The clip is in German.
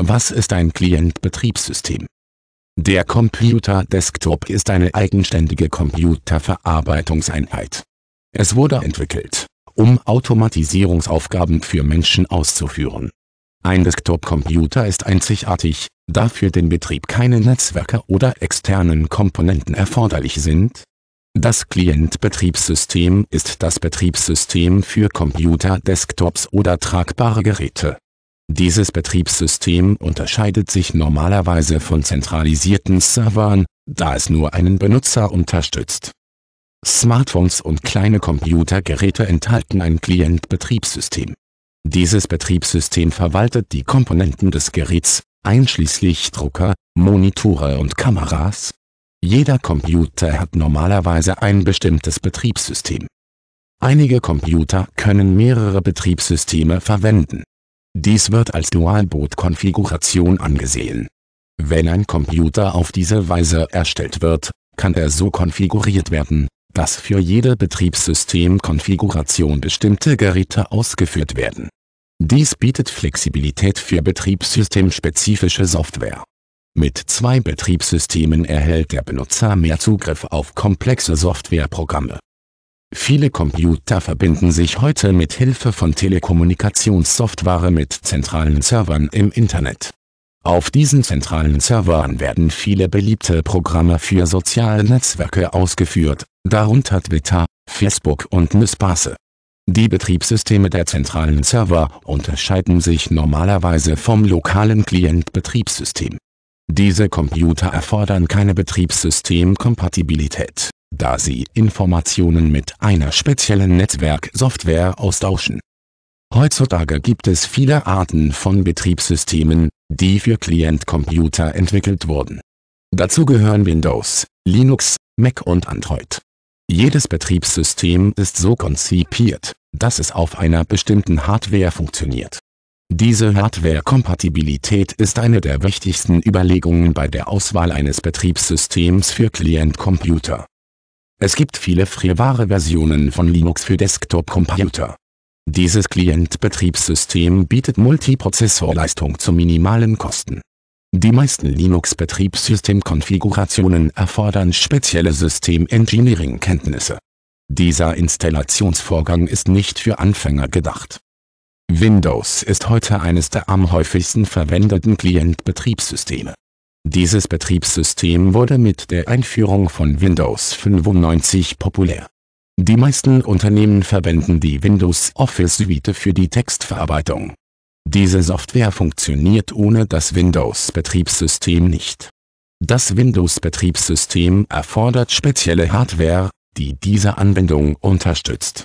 Was ist ein Client-Betriebssystem? Der Computer Desktop ist eine eigenständige Computerverarbeitungseinheit. Es wurde entwickelt, um Automatisierungsaufgaben für Menschen auszuführen. Ein Desktop-Computer ist einzigartig, da für den Betrieb keine Netzwerke oder externen Komponenten erforderlich sind. Das Client-Betriebssystem ist das Betriebssystem für Computer-Desktops oder tragbare Geräte dieses Betriebssystem unterscheidet sich normalerweise von zentralisierten Servern, da es nur einen Benutzer unterstützt. Smartphones und kleine Computergeräte enthalten ein Client-Betriebssystem. Dieses Betriebssystem verwaltet die Komponenten des Geräts, einschließlich Drucker, Monitore und Kameras. Jeder Computer hat normalerweise ein bestimmtes Betriebssystem. Einige Computer können mehrere Betriebssysteme verwenden dies wird als dualboot konfiguration angesehen. Wenn ein Computer auf diese Weise erstellt wird, kann er so konfiguriert werden, dass für jede Betriebssystemkonfiguration bestimmte Geräte ausgeführt werden. Dies bietet Flexibilität für betriebssystemspezifische Software. Mit zwei Betriebssystemen erhält der Benutzer mehr Zugriff auf komplexe Softwareprogramme Viele Computer verbinden sich heute mit Hilfe von Telekommunikationssoftware mit zentralen Servern im Internet. Auf diesen zentralen Servern werden viele beliebte Programme für soziale Netzwerke ausgeführt, darunter Twitter, Facebook und MySpace. Die Betriebssysteme der zentralen Server unterscheiden sich normalerweise vom lokalen Klientbetriebssystem. Diese Computer erfordern keine Betriebssystemkompatibilität da sie Informationen mit einer speziellen Netzwerksoftware austauschen. Heutzutage gibt es viele Arten von Betriebssystemen, die für Client-Computer entwickelt wurden. Dazu gehören Windows, Linux, Mac und Android. Jedes Betriebssystem ist so konzipiert, dass es auf einer bestimmten Hardware funktioniert. Diese Hardware-Kompatibilität ist eine der wichtigsten Überlegungen bei der Auswahl eines Betriebssystems für Client-Computer es gibt viele frierbare versionen von Linux für Desktop-Computer. Dieses Client-Betriebssystem bietet Multiprozessorleistung zu minimalen Kosten. Die meisten Linux-Betriebssystem-Konfigurationen erfordern spezielle System-Engineering-Kenntnisse. Dieser Installationsvorgang ist nicht für Anfänger gedacht. Windows ist heute eines der am häufigsten verwendeten Client-Betriebssysteme dieses Betriebssystem wurde mit der Einführung von Windows 95 populär. Die meisten Unternehmen verwenden die Windows Office Suite für die Textverarbeitung. Diese Software funktioniert ohne das Windows-Betriebssystem nicht. Das Windows-Betriebssystem erfordert spezielle Hardware, die diese Anwendung unterstützt